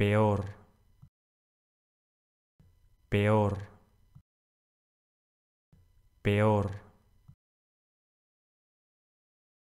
peor, peor, peor.